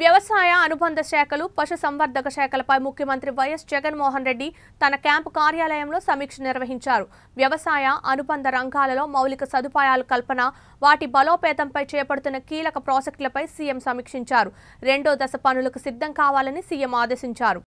వ్యవసాయ అనుబంధ శాఖలు పశుసంవర్ధక శాఖలపై ముఖ్యమంత్రి వైఎస్ జగన్మోహన్ రెడ్డి తన క్యాంపు కార్యాలయంలో సమీక్ష నిర్వహించారు వ్యవసాయ అనుబంధ రంగాలలో మౌలిక సదుపాయాల కల్పన వాటి బలోపేతంపై చేపడుతున్న కీలక ప్రాజెక్టులపై సీఎం సమీక్షించారు రెండో దశ పనులకు సిద్ధం కావాలని సీఎం ఆదేశించారు